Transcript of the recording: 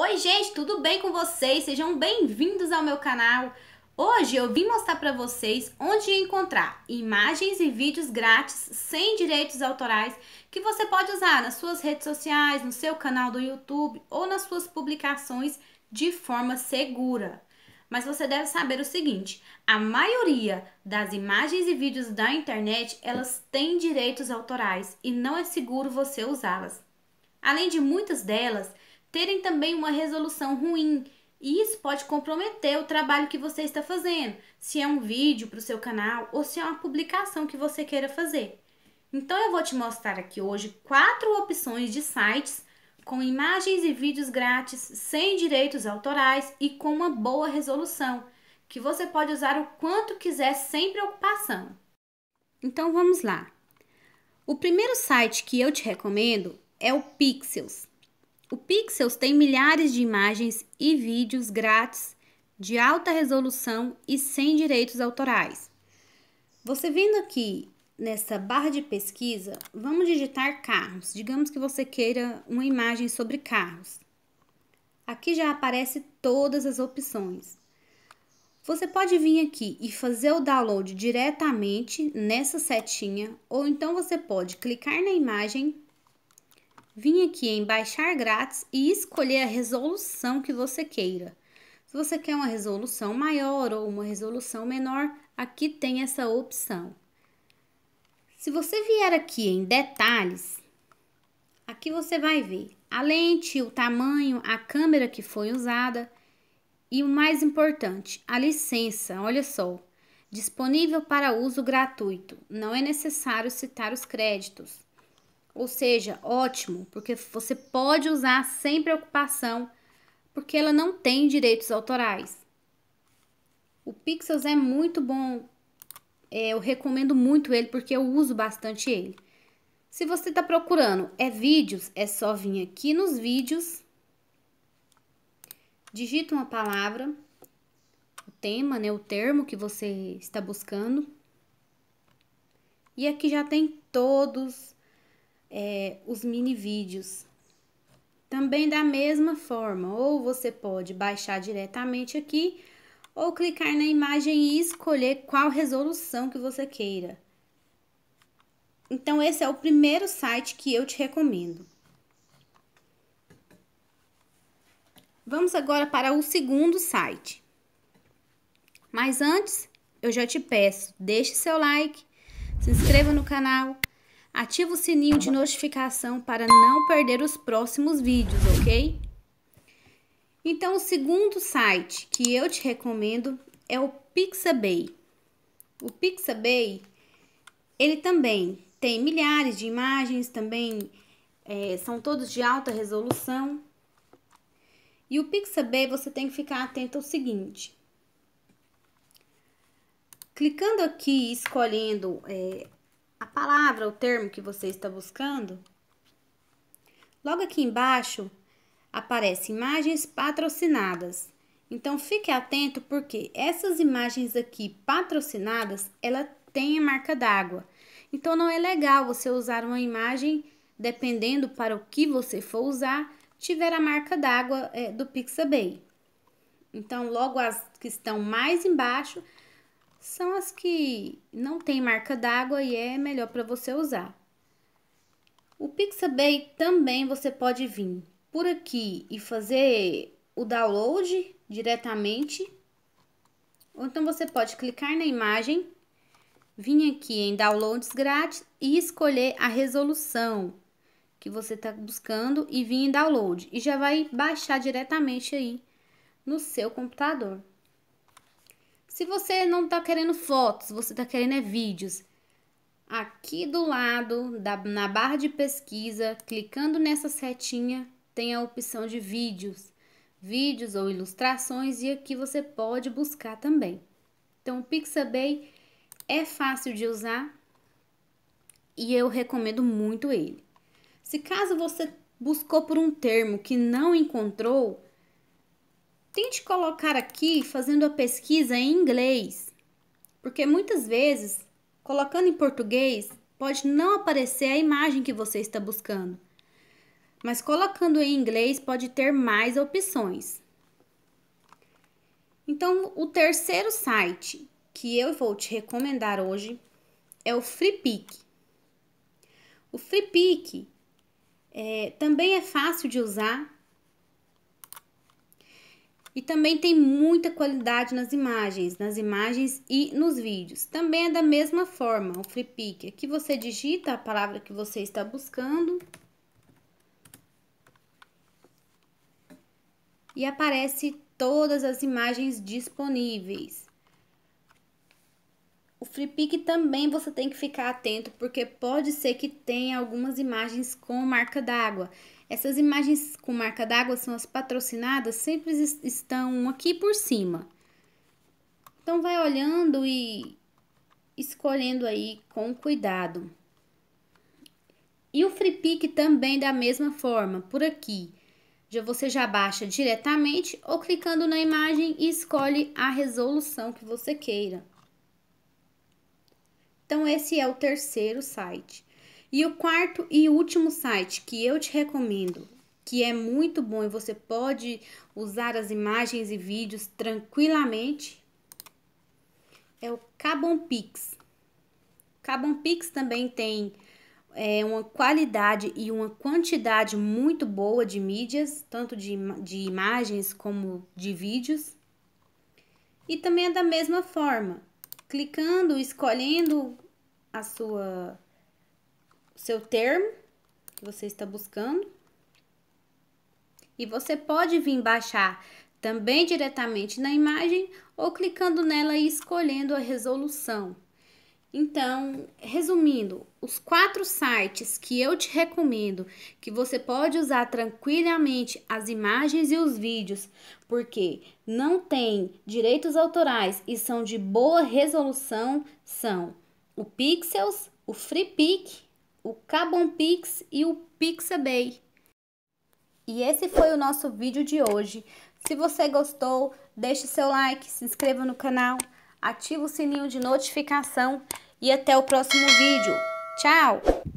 Oi, gente, tudo bem com vocês? Sejam bem-vindos ao meu canal. Hoje eu vim mostrar para vocês onde encontrar imagens e vídeos grátis sem direitos autorais que você pode usar nas suas redes sociais, no seu canal do YouTube ou nas suas publicações de forma segura. Mas você deve saber o seguinte, a maioria das imagens e vídeos da internet, elas têm direitos autorais e não é seguro você usá-las. Além de muitas delas, terem também uma resolução ruim. E isso pode comprometer o trabalho que você está fazendo, se é um vídeo para o seu canal ou se é uma publicação que você queira fazer. Então eu vou te mostrar aqui hoje quatro opções de sites com imagens e vídeos grátis, sem direitos autorais e com uma boa resolução, que você pode usar o quanto quiser sem preocupação. Então vamos lá. O primeiro site que eu te recomendo é o Pixels. O Pixels tem milhares de imagens e vídeos grátis de alta resolução e sem direitos autorais. Você vindo aqui nessa barra de pesquisa, vamos digitar carros. Digamos que você queira uma imagem sobre carros. Aqui já aparece todas as opções. Você pode vir aqui e fazer o download diretamente nessa setinha, ou então você pode clicar na imagem Vim aqui em baixar grátis e escolher a resolução que você queira. Se você quer uma resolução maior ou uma resolução menor, aqui tem essa opção. Se você vier aqui em detalhes, aqui você vai ver a lente, o tamanho, a câmera que foi usada e o mais importante, a licença, olha só, disponível para uso gratuito. Não é necessário citar os créditos. Ou seja, ótimo, porque você pode usar sem preocupação, porque ela não tem direitos autorais. O Pixels é muito bom, é, eu recomendo muito ele porque eu uso bastante ele. Se você está procurando é vídeos, é só vir aqui nos vídeos, digita uma palavra, o tema, né, o termo que você está buscando. E aqui já tem todos é, os mini vídeos. Também da mesma forma, ou você pode baixar diretamente aqui, ou clicar na imagem e escolher qual resolução que você queira. Então, esse é o primeiro site que eu te recomendo. Vamos agora para o segundo site. Mas antes, eu já te peço, deixe seu like, se inscreva no canal, Ativa o sininho de notificação para não perder os próximos vídeos, ok? Então, o segundo site que eu te recomendo é o Pixabay. O Pixabay, ele também tem milhares de imagens, também é, são todos de alta resolução. E o Pixabay você tem que ficar atento ao seguinte. Clicando aqui e escolhendo é, a palavra, o termo que você está buscando, logo aqui embaixo aparece imagens patrocinadas. Então fique atento porque essas imagens aqui patrocinadas, ela tem a marca d'água. Então não é legal você usar uma imagem dependendo para o que você for usar, tiver a marca d'água é, do Pixabay. Então logo as que estão mais embaixo, são as que não tem marca d'água e é melhor para você usar. O Pixabay também você pode vir por aqui e fazer o download diretamente. Ou então você pode clicar na imagem, vir aqui em downloads grátis e escolher a resolução que você está buscando e vir em download. E já vai baixar diretamente aí no seu computador. Se você não está querendo fotos, você está querendo é vídeos. Aqui do lado, da, na barra de pesquisa, clicando nessa setinha, tem a opção de vídeos. Vídeos ou ilustrações e aqui você pode buscar também. Então, o Pixabay é fácil de usar e eu recomendo muito ele. Se caso você buscou por um termo que não encontrou, Tente colocar aqui fazendo a pesquisa em inglês, porque muitas vezes, colocando em português, pode não aparecer a imagem que você está buscando. Mas colocando em inglês pode ter mais opções. Então, o terceiro site que eu vou te recomendar hoje é o FreePic. O FreePic é, também é fácil de usar e também tem muita qualidade nas imagens, nas imagens e nos vídeos. Também é da mesma forma, o Freepik. Aqui você digita a palavra que você está buscando. E aparece todas as imagens disponíveis. O FreePic também você tem que ficar atento, porque pode ser que tenha algumas imagens com marca d'água. Essas imagens com marca d'água são as patrocinadas, sempre estão aqui por cima. Então, vai olhando e escolhendo aí com cuidado. E o free pick também da mesma forma, por aqui. Já você já baixa diretamente ou clicando na imagem e escolhe a resolução que você queira. Então esse é o terceiro site. E o quarto e último site que eu te recomendo, que é muito bom e você pode usar as imagens e vídeos tranquilamente, é o Cabonpix. Cabonpix também tem é, uma qualidade e uma quantidade muito boa de mídias, tanto de, de imagens como de vídeos. E também é da mesma forma, clicando, escolhendo a sua seu termo que você está buscando. E você pode vir baixar também diretamente na imagem ou clicando nela e escolhendo a resolução. Então, resumindo, os quatro sites que eu te recomendo que você pode usar tranquilamente as imagens e os vídeos, porque não tem direitos autorais e são de boa resolução, são o Pixels, o FreePic o Cabompix e o Pixabay. E esse foi o nosso vídeo de hoje. Se você gostou, deixe seu like, se inscreva no canal, ative o sininho de notificação e até o próximo vídeo. Tchau!